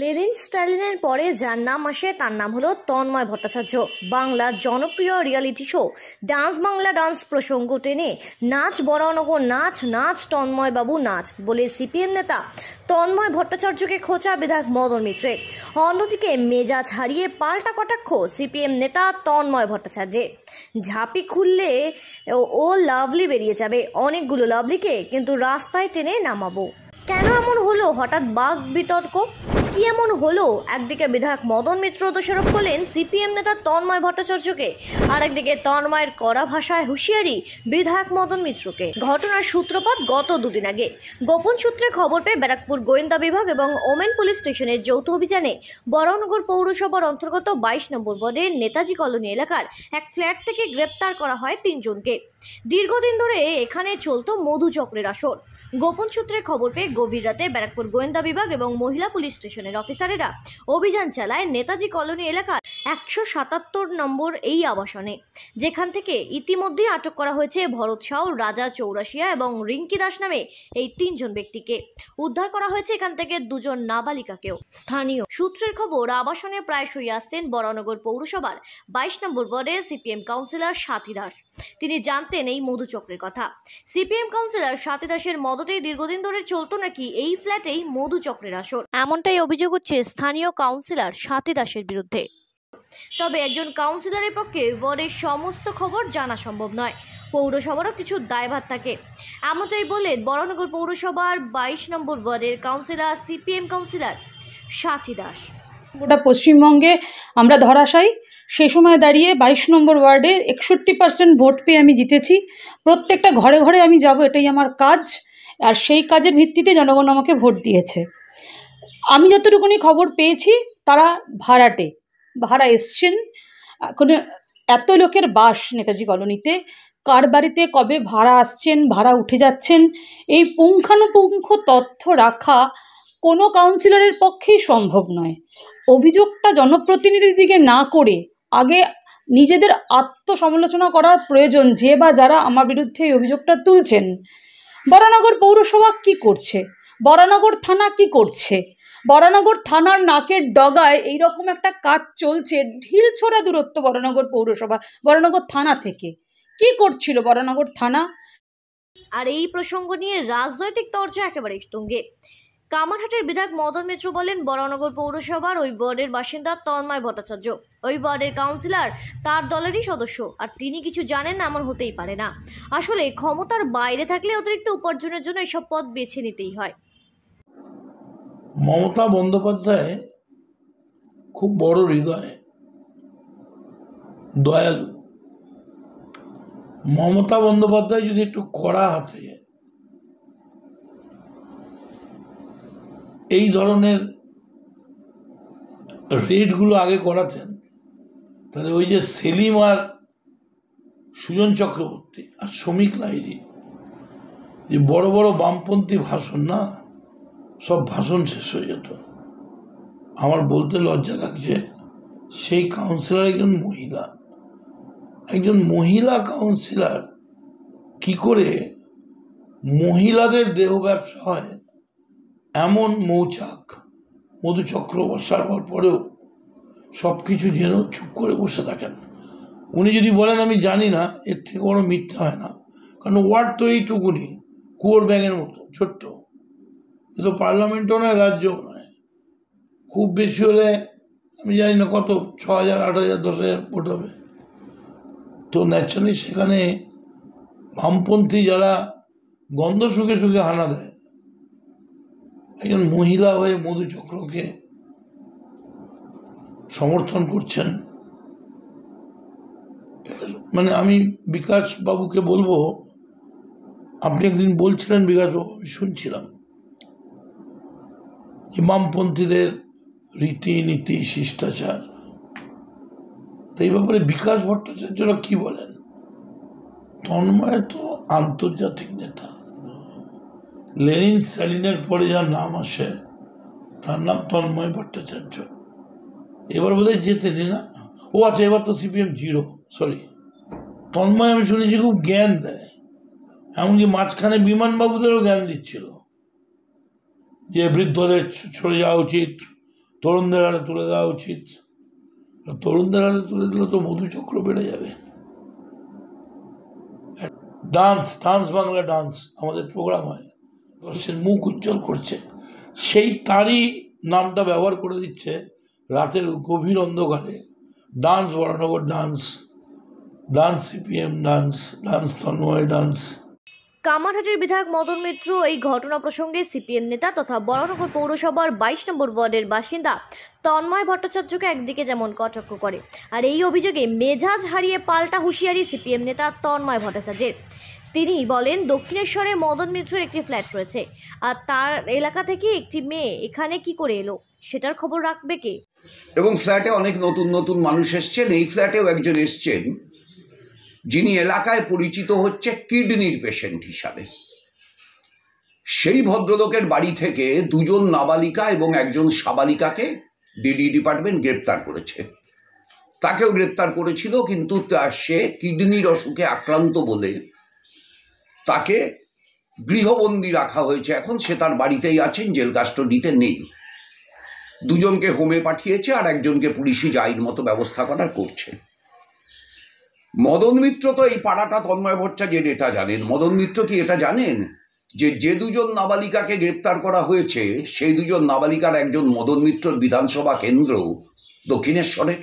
Lenin স্টালিনের পরে যার নাম আসে তার নাম হলো তন্ময় ভট্টাচার্য বাংলার জনপ্রিয় reality show dance Bangla dance প্রসঙ্গ টেনে নাচ বরানগর নাচ নাচ তন্ময় বাবু নাচ বলে সিপিএম নেতা তন্ময় ভট্টাচার্যকে খোঁচা বিধায়ক মদন মিত্রের অন্যদিকে মেজাজ হারিয়ে পাল্টা কটাক্ষ সিপিএম নেতা তন্ময় ভট্টাচার্যে ঝাঁপি খুললে ও লাভলি বেরিয়ে যাবে অনেকগুলো লাভলিকে কিন্তু রাস্তায় টেনে নামাবো কেন এমন হলো হঠাৎ বাঘ বিতর্ক কি এমন হলো একদিকে বিধায়ক মদন মিত্র দোষারোপ করলেন সিপিএম নেতা তন্ময় ভট্টাচার্যকে আর একদিকে তন্ময়ের কড়া ভাষায় হুঁশিয়ারি বিধায়ক মদন মিত্রকে ঘটনার সূত্রপাত গত দুদিন আগে গোপন সূত্রে খবর পেয়ে ব্যারাকপুর গোয়েন্দা বিভাগ এবং ওমেন পুলিশ স্টেশনের যৌথ অভিযানে বরানগর পৌরসভার অন্তর্গত বাইশ নম্বর বডে নেতাজি কলোনি এলাকার এক ফ্ল্যাট থেকে গ্রেপ্তার করা হয় তিনজনকে দীর্ঘদিন ধরে এখানে চলত মধুচক্রের আসর গোপন সূত্রে খবর পেয়ে গভীর রাতে ব্যারাকপুর গোয়েন্দা বিভাগ এবং মহিলা পুলিশ স্টেশনের অফিসারেরা অভিযান চালায় নেতাজি কলোনি এলাকার একশো সাতাত্তর নম্বর এই আবাসনে যেখান থেকে ইতিমধ্যেই আটক করা হয়েছে ভরত শাহ রাজা চৌরাশিয়া এবং রিঙ্কি দাস নামে এই তিনজন ব্যক্তিকে উদ্ধার করা হয়েছে এখান থেকে দুজন নাবালিকাকেও স্থানীয় সূত্রের খবর আবাসনে প্রায় শুয়ে আসতেন বরানগর পৌরসভার বাইশ নম্বর ওয়ার্ডে সিপিএম কাউন্সিলর সাথী দাস তিনি জানতেন এই মধুচক্রের কথা সিপিএম কাউন্সিলর সাথী দাসের মদ ততটাই দীর্ঘদিন ধরে চলতো নাকি এই ফ্ল্যাটেই মধু চক্রের আসর এমনটাই অভিযোগ হচ্ছে স্থানীয় কাউন্সিলর সাথী দাসের বিরুদ্ধে তবে একজন কাউন্সিলরের পক্ষে ওয়ার্ডের সমস্ত খবর জানা সম্ভব নয় পৌরসভারও কিছু দায়ভার থাকে এমনটাই বলে বরানগর পৌরসভার বাইশ নম্বর ওয়ার্ডের কাউন্সিলর সিপিএম কাউন্সিলর সাথী দাস গোটা পশ্চিমবঙ্গে আমরা ধরাশাই সে সময় দাঁড়িয়ে বাইশ নম্বর ওয়ার্ডে একষট্টি পার্সেন্ট ভোট পেয়ে আমি জিতেছি প্রত্যেকটা ঘরে ঘরে আমি যাব এটাই আমার কাজ আর সেই কাজের ভিত্তিতে জনগণ আমাকে ভোট দিয়েছে আমি যতটুকুনি খবর পেয়েছি তারা ভাড়াটে ভাড়া এসছেন কোনো এত লোকের বাস নেতাজি কলোনিতে কার বাড়িতে কবে ভাড়া আসছেন ভাড়া উঠে যাচ্ছেন এই পুঙ্খানুপুঙ্খ তথ্য রাখা কোনো কাউন্সিলরের পক্ষেই সম্ভব নয় অভিযোগটা দিকে না করে আগে নিজেদের আত্মসমালোচনা করার প্রয়োজন যে বা যারা আমার বিরুদ্ধে এই অভিযোগটা তুলছেন বরানগর পৌরসভা কি করছে বরানগর থানা কি করছে বরানগর থানার নাকের ডগায় এই রকম একটা কাজ চলছে ঢিল ছোড়া দূরত্ব বরানগর পৌরসভা বরানগর থানা থেকে কি করছিল বরানগর থানা আর এই প্রসঙ্গ নিয়ে রাজনৈতিক তর্জা একেবারে তুঙ্গে কামারহাটের বিধায়ক মদন মিত্র বলেন বরানগর পৌরসভার ওই ওয়ার্ডের বাসিন্দা তন্ময় ভট্টাচার্য ওই ওয়ার্ডের কাউন্সিলর তার দলেরই সদস্য আর তিনি কিছু জানেন না এমন হতেই পারে না আসলে ক্ষমতার বাইরে থাকলে অতিরিক্ত উপার্জনের জন্য এসব পদ বেছে নিতেই হয় মমতা বন্দ্যোপাধ্যায় খুব বড় হৃদয় দয়ালু মমতা বন্দ্যোপাধ্যায় যদি একটু কড়া হাতে এই ধরনের রেডগুলো আগে করাতেন তাহলে ওই যে সেলিম আর সুজন চক্রবর্তী আর শ্রমিক লাইরি যে বড় বড় বামপন্থী ভাষণ না সব ভাষণ শেষ হয়ে যেত আমার বলতে লজ্জা লাগছে সেই কাউন্সিলর একজন মহিলা একজন মহিলা কাউন্সিলর কি করে মহিলাদের দেহ ব্যবসা হয় এমন মৌচাক মধুচক্র বসার পর পরেও সব কিছু যেন চুপ করে বসে থাকেন উনি যদি বলেন আমি জানি না এর থেকে বড় মিথ্যা হয় না কারণ ওয়ার্ড তো এইটুকুনি কুয়োর ব্যাগের মতো ছোট্ট কিন্তু পার্লামেন্টও নয় রাজ্যও নয় খুব বেশি হলে আমি জানি না কত ছ হাজার আট হাজার দশ হাজার ভোট হবে তো ন্যাচারালি সেখানে বামপন্থী যারা গন্ধ সুখে সুখে হানা দেয় একজন মহিলা হয়ে মধুচক্রকে সমর্থন করছেন মানে আমি বিকাশ বাবুকে বলবো আপনি একদিন বলছিলেন বিকাশবাবু আমি শুনছিলাম ইমামপন্থীদের রীতিনীতি শিষ্টাচার তো এই ব্যাপারে বিকাশ ভট্টাচার্যরা কি বলেন তন্ময় তো আন্তর্জাতিক নেতা লেনিন স্ট্যালিনের পরে যার নাম আসে তার নাম তন্ময় ভট্টাচার্য এবার বোধ হয় নেই না ও আচ্ছা এবার তো সিপিএম জিরো সরি তন্ময় আমি শুনেছি খুব জ্ঞান দেয় এমনকি মাঝখানে বিমানবাবুদেরও জ্ঞান দিচ্ছিল যে বৃদ্ধদের ছড়ে যাওয়া উচিত তরুণদের হাতে তুলে দেওয়া উচিত তরুণদের হাতে তুলে দিলে তো মধুচক্র বেড়ে যাবে ডান্স ডান্স বাংলা ডান্স আমাদের প্রোগ্রাম হয় দর্শের মুখ উজ্জ্বল করছে সেই তারই নামটা ব্যবহার করে দিচ্ছে রাতের গভীর অন্ধকারে dance Baranagar dance dance CPM dance dance Tanmoy dance কামারহাটির বিধায়ক মদন মিত্র এই ঘটনা প্রসঙ্গে সিপিএম নেতা তথা বরানগর পৌরসভার বাইশ নম্বর ওয়ার্ডের বাসিন্দা তন্ময় ভট্টাচার্যকে একদিকে যেমন কটাক্ষ করে আর এই অভিযোগে মেজাজ হারিয়ে পাল্টা হুঁশিয়ারি সিপিএম নেতা তন্ময় ভট্টাচার্যের তিনি বলেন দক্ষিণেশ্বরে মদন মিত্রের একটি ফ্ল্যাট রয়েছে আর তার এলাকা থেকে একটি মেয়ে এখানে কি করে এলো সেটার খবর রাখবে কে এবং ফ্ল্যাটে অনেক নতুন নতুন মানুষ এসছেন এই ফ্ল্যাটেও একজন এসছেন যিনি এলাকায় পরিচিত হচ্ছে কিডনির পেশেন্ট হিসাবে সেই ভদ্রলোকের বাড়ি থেকে দুজন নাবালিকা এবং একজন সাবালিকাকে ডিডি ডিপার্টমেন্ট গ্রেপ্তার করেছে তাকেও গ্রেপ্তার করেছিল কিন্তু সে কিডনির অসুখে আক্রান্ত বলে তাকে গৃহবন্দী রাখা হয়েছে এখন সে তার বাড়িতেই আছেন জেল কাস্টডিতে নেই দুজনকে হোমে পাঠিয়েছে আর একজনকে পুলিশি জাইন মতো ব্যবস্থা করার করছে মদন মিত্র তো এই পাড়াটা তন্ময় যে এটা জানেন মদন মিত্র কি এটা জানেন যে যে দুজন নাবালিকাকে গ্রেপ্তার করা হয়েছে সেই দুজন নাবালিকার একজন মদন মিত্রর বিধানসভা কেন্দ্র দক্ষিণেশ্বরের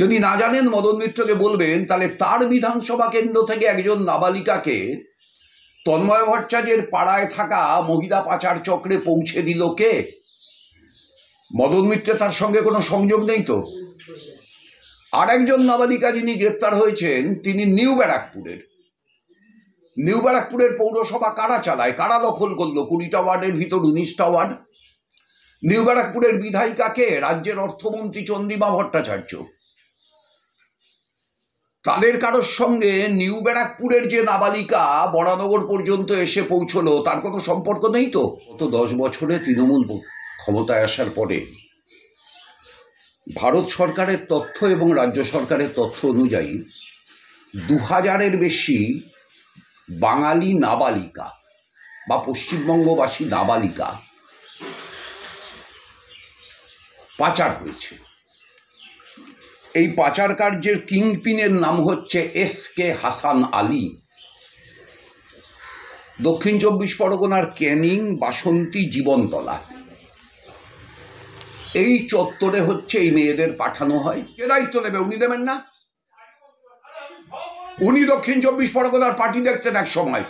যদি না জানেন মদন মিত্রকে বলবেন তাহলে তার বিধানসভা কেন্দ্র থেকে একজন নাবালিকাকে তন্ময় ভট্টাচার্যের পাড়ায় থাকা মহিলা পাচার চক্রে পৌঁছে দিল কে মদন মিত্রে তার সঙ্গে কোনো সংযোগ নেই তো আর একজন নাবালিকা যিনি গ্রেপ্তার হয়েছেন তিনি নিউ ব্যারাকপুরের নিউ ব্যারাকপুরের পৌরসভা কারা চালায় কারা দখল করলো কুড়িটা ওয়ার্ডের ভিতর উনিশটা ওয়ার্ড নিউ ব্যারাকপুরের বিধায়িকাকে রাজ্যের অর্থমন্ত্রী চন্দ্রিমা ভট্টাচার্য তাদের কারোর সঙ্গে নিউ ব্যারাকপুরের যে নাবালিকা বরানগর পর্যন্ত এসে পৌঁছলো তার কোনো সম্পর্ক নেই তো গত দশ বছরে তৃণমূল ক্ষমতায় আসার পরে ভারত সরকারের তথ্য এবং রাজ্য সরকারের তথ্য অনুযায়ী দু হাজারের বেশি বাঙালি নাবালিকা বা পশ্চিমবঙ্গবাসী নাবালিকা পাচার হয়েছে এই পাচার কার্যের কিংপিনের নাম হচ্ছে এস কে হাসান আলী দক্ষিণ চব্বিশ পরগনার ক্যানিং বাসন্তী জীবনতলা এই চত্বরে হচ্ছে এই মেয়েদের পাঠানো হয় কে দায়িত্ব নেবে উনি দেবেন না উনি দক্ষিণ চব্বিশ পরগনার পার্টি দেখতেন এক সময়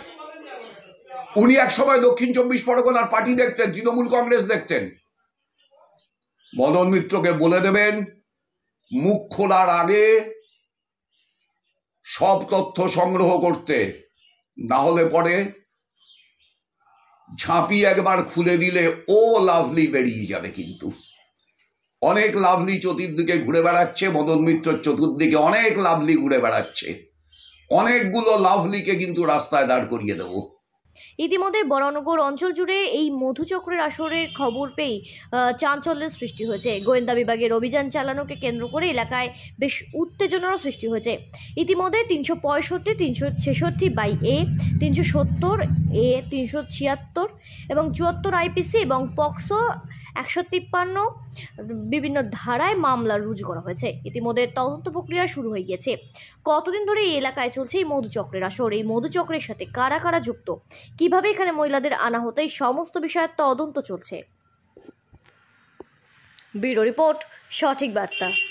উনি এক সময় দক্ষিণ চব্বিশ পরগনার পার্টি দেখতেন তৃণমূল কংগ্রেস দেখতেন মদন মিত্রকে বলে দেবেন মুখ খোলার আগে সব তথ্য সংগ্রহ করতে না হলে পরে ঝাঁপি একবার খুলে দিলে ও লাভলি বেরিয়ে যাবে কিন্তু অনেক লাভলি চতুর্দিকে ঘুরে বেড়াচ্ছে মদন মিত্র চতুর্দিকে অনেক লাভলি ঘুরে বেড়াচ্ছে অনেকগুলো লাভলিকে কিন্তু রাস্তায় দাঁড় করিয়ে দেবো ইতিমধ্যে বরানগর অঞ্চল জুড়ে এই মধুচক্রের আসরের খবর পেয়ে চাঞ্চল্যের সৃষ্টি হয়েছে গোয়েন্দা বিভাগের অভিযান চালানোকে কেন্দ্র করে এলাকায় বেশ উত্তেজনারও সৃষ্টি হয়েছে ইতিমধ্যে তিনশো পঁয়ষট্টি তিনশো ছেষট্টি বাই এ তিনশো সত্তর এ তিনশো ছিয়াত্তর এবং চুয়াত্তর আইপিসি এবং পক্সো একশো তিপ্পান্ন বিভিন্ন ধারায় মামলা রুজু করা হয়েছে ইতিমধ্যে তদন্ত প্রক্রিয়া শুরু হয়ে গিয়েছে কতদিন ধরে এই এলাকায় চলছে এই মধুচক্রের আসর এই মধুচক্রের সাথে কারা কারা যুক্ত কিভাবে এখানে মহিলাদের আনা হতো এই সমস্ত বিষয়ে তদন্ত চলছে ব্যুরো রিপোর্ট সঠিক বার্তা